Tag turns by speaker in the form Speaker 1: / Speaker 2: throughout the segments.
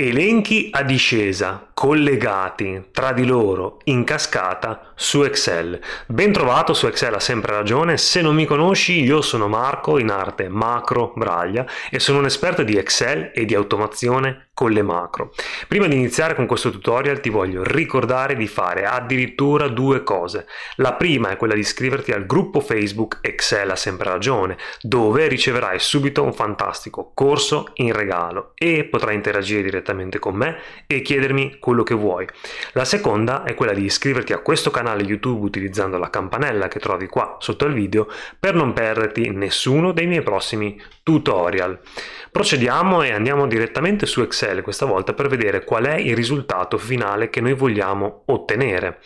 Speaker 1: Elenchi a discesa collegati tra di loro in cascata su Excel. Ben trovato su Excel ha sempre ragione, se non mi conosci io sono Marco in arte macro Braglia e sono un esperto di Excel e di automazione con le macro. Prima di iniziare con questo tutorial ti voglio ricordare di fare addirittura due cose. La prima è quella di iscriverti al gruppo Facebook Excel ha sempre ragione, dove riceverai subito un fantastico corso in regalo e potrai interagire direttamente con me e chiedermi quello che vuoi. La seconda è quella di iscriverti a questo canale YouTube utilizzando la campanella che trovi qua sotto il video per non perderti nessuno dei miei prossimi tutorial. Procediamo e andiamo direttamente su Excel questa volta per vedere qual è il risultato finale che noi vogliamo ottenere.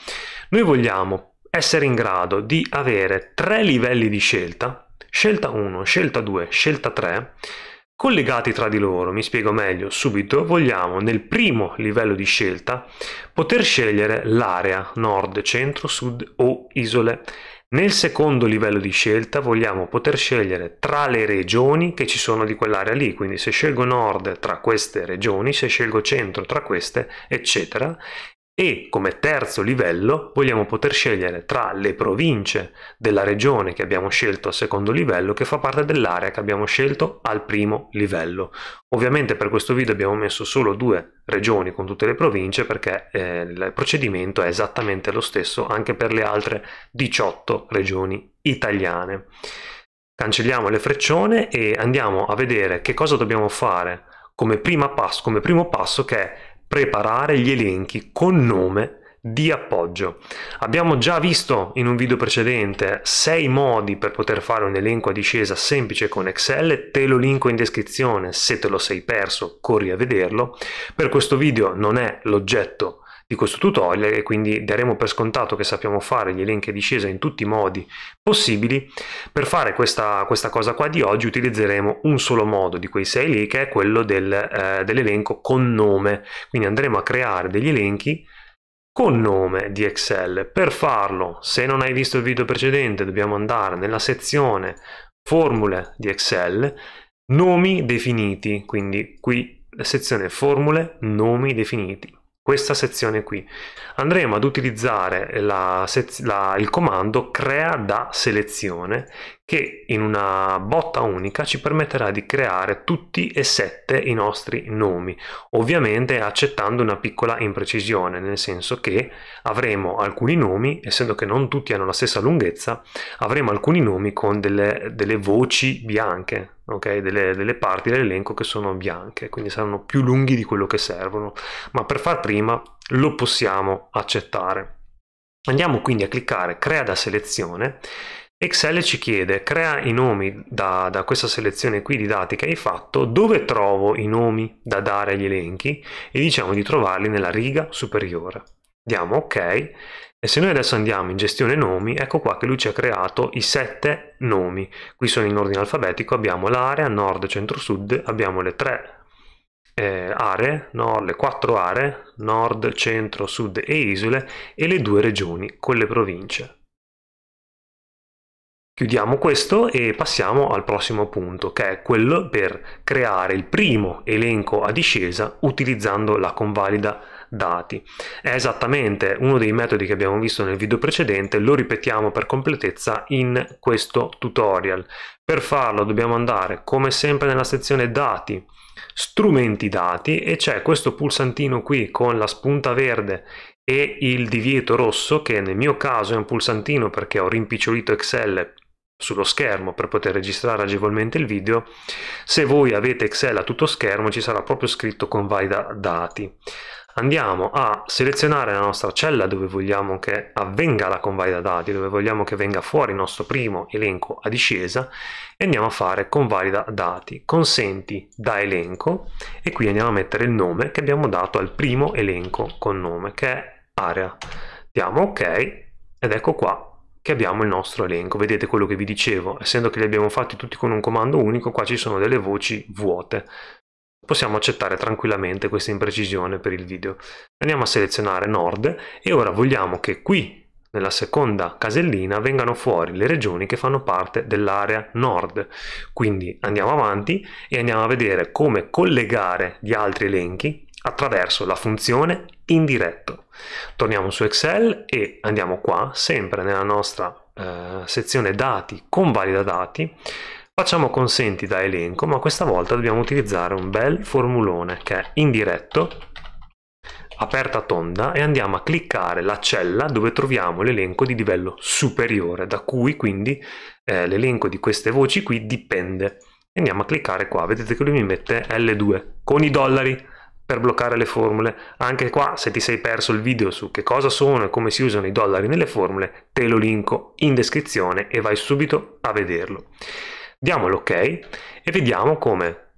Speaker 1: Noi vogliamo essere in grado di avere tre livelli di scelta, scelta 1, scelta 2, scelta 3, collegati tra di loro. Mi spiego meglio, subito vogliamo nel primo livello di scelta poter scegliere l'area nord, centro, sud o isole. Nel secondo livello di scelta vogliamo poter scegliere tra le regioni che ci sono di quell'area lì, quindi se scelgo nord tra queste regioni, se scelgo centro tra queste, eccetera e come terzo livello vogliamo poter scegliere tra le province della regione che abbiamo scelto al secondo livello che fa parte dell'area che abbiamo scelto al primo livello. Ovviamente per questo video abbiamo messo solo due regioni con tutte le province perché eh, il procedimento è esattamente lo stesso anche per le altre 18 regioni italiane. Cancelliamo le freccione e andiamo a vedere che cosa dobbiamo fare come, passo, come primo passo che è preparare gli elenchi con nome di appoggio. Abbiamo già visto in un video precedente sei modi per poter fare un elenco a discesa semplice con Excel, te lo linko in descrizione, se te lo sei perso corri a vederlo. Per questo video non è l'oggetto di questo tutorial e quindi daremo per scontato che sappiamo fare gli elenchi a discesa in tutti i modi possibili. Per fare questa, questa cosa qua di oggi utilizzeremo un solo modo di quei sei lì che è quello del, eh, dell'elenco con nome. Quindi andremo a creare degli elenchi con nome di Excel. Per farlo, se non hai visto il video precedente, dobbiamo andare nella sezione formule di Excel, nomi definiti, quindi qui la sezione formule, nomi definiti questa sezione qui. Andremo ad utilizzare la, la, il comando crea da selezione che in una botta unica ci permetterà di creare tutti e sette i nostri nomi, ovviamente accettando una piccola imprecisione, nel senso che avremo alcuni nomi, essendo che non tutti hanno la stessa lunghezza, avremo alcuni nomi con delle, delle voci bianche, okay? delle, delle parti dell'elenco che sono bianche, quindi saranno più lunghi di quello che servono, ma per far prima lo possiamo accettare. Andiamo quindi a cliccare Crea da selezione Excel ci chiede, crea i nomi da, da, questa selezione qui di dati che hai fatto, dove trovo i nomi da dare agli elenchi e diciamo di trovarli nella riga superiore. Diamo ok e se noi adesso andiamo in gestione nomi, ecco qua che lui ci ha creato i sette nomi. Qui sono in ordine alfabetico, abbiamo l'area nord, centro, sud, abbiamo le tre eh, aree, no, le quattro aree, nord, centro, sud e isole e le due regioni con le province. Chiudiamo questo e passiamo al prossimo punto, che è quello per creare il primo elenco a discesa utilizzando la convalida dati. È esattamente uno dei metodi che abbiamo visto nel video precedente, lo ripetiamo per completezza in questo tutorial. Per farlo dobbiamo andare come sempre nella sezione dati, strumenti dati e c'è questo pulsantino qui con la spunta verde e il divieto rosso che nel mio caso è un pulsantino perché ho rimpicciolito Excel sullo schermo per poter registrare agevolmente il video. Se voi avete Excel a tutto schermo ci sarà proprio scritto convaida dati. Andiamo a selezionare la nostra cella dove vogliamo che avvenga la convaida dati, dove vogliamo che venga fuori il nostro primo elenco a discesa e andiamo a fare convalida dati, consenti da elenco e qui andiamo a mettere il nome che abbiamo dato al primo elenco con nome che è area. Diamo ok ed ecco qua che abbiamo il nostro elenco. Vedete quello che vi dicevo, essendo che li abbiamo fatti tutti con un comando unico, qua ci sono delle voci vuote. Possiamo accettare tranquillamente questa imprecisione per il video. Andiamo a selezionare Nord e ora vogliamo che qui nella seconda casellina vengano fuori le regioni che fanno parte dell'area nord. Quindi andiamo avanti e andiamo a vedere come collegare gli altri elenchi attraverso la funzione indiretto. Torniamo su Excel e andiamo qua, sempre nella nostra eh, sezione dati con valida dati, facciamo consenti da elenco, ma questa volta dobbiamo utilizzare un bel formulone che è indiretto, aperta tonda e andiamo a cliccare la cella dove troviamo l'elenco di livello superiore, da cui quindi eh, l'elenco di queste voci qui dipende. Andiamo a cliccare qua, vedete che lui mi mette L2 con i dollari, per bloccare le formule. Anche qua, se ti sei perso il video su che cosa sono e come si usano i dollari nelle formule, te lo linko in descrizione e vai subito a vederlo. Diamo l'ok okay e vediamo come,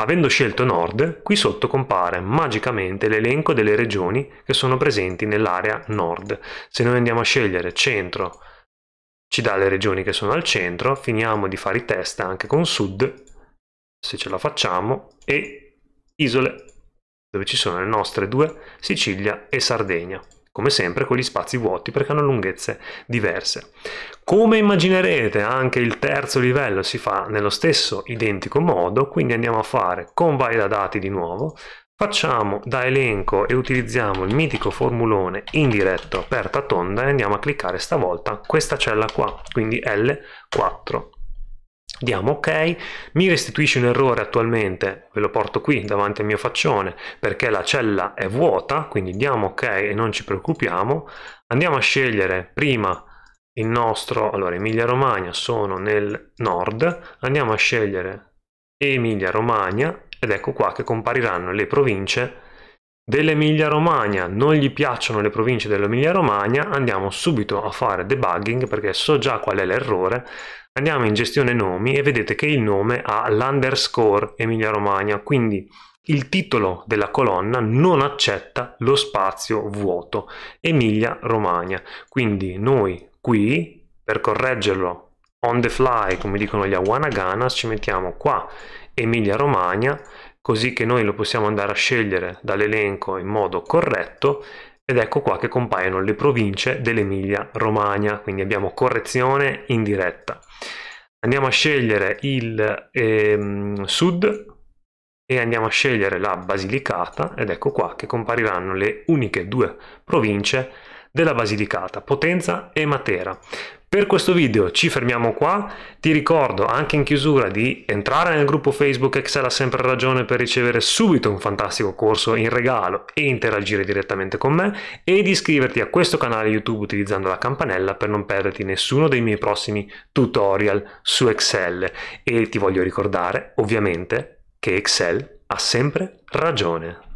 Speaker 1: avendo scelto Nord, qui sotto compare magicamente l'elenco delle regioni che sono presenti nell'area Nord. Se noi andiamo a scegliere Centro, ci dà le regioni che sono al centro, finiamo di fare i test anche con Sud, se ce la facciamo, e isole, dove ci sono le nostre due, Sicilia e Sardegna. Come sempre con gli spazi vuoti perché hanno lunghezze diverse. Come immaginerete anche il terzo livello si fa nello stesso identico modo, quindi andiamo a fare con valida dati di nuovo, Facciamo da elenco e utilizziamo il mitico formulone indiretto aperta tonda e andiamo a cliccare stavolta questa cella qua, quindi L4 diamo ok, mi restituisce un errore attualmente, ve lo porto qui davanti al mio faccione perché la cella è vuota, quindi diamo ok e non ci preoccupiamo, andiamo a scegliere prima il nostro, allora Emilia Romagna sono nel nord, andiamo a scegliere Emilia Romagna ed ecco qua che compariranno le province dell'Emilia Romagna non gli piacciono le province dell'Emilia Romagna, andiamo subito a fare debugging perché so già qual è l'errore. Andiamo in gestione nomi e vedete che il nome ha l'underscore Emilia Romagna, quindi il titolo della colonna non accetta lo spazio vuoto Emilia Romagna. Quindi noi qui per correggerlo on the fly, come dicono gli Awanaganas, ci mettiamo qua Emilia Romagna così che noi lo possiamo andare a scegliere dall'elenco in modo corretto ed ecco qua che compaiono le province dell'Emilia Romagna, quindi abbiamo correzione in diretta. Andiamo a scegliere il ehm, sud e andiamo a scegliere la Basilicata ed ecco qua che compariranno le uniche due province della Basilicata, Potenza e Matera. Per questo video ci fermiamo qua, ti ricordo anche in chiusura di entrare nel gruppo Facebook Excel ha sempre ragione per ricevere subito un fantastico corso in regalo e interagire direttamente con me e di iscriverti a questo canale YouTube utilizzando la campanella per non perderti nessuno dei miei prossimi tutorial su Excel e ti voglio ricordare ovviamente che Excel ha sempre ragione.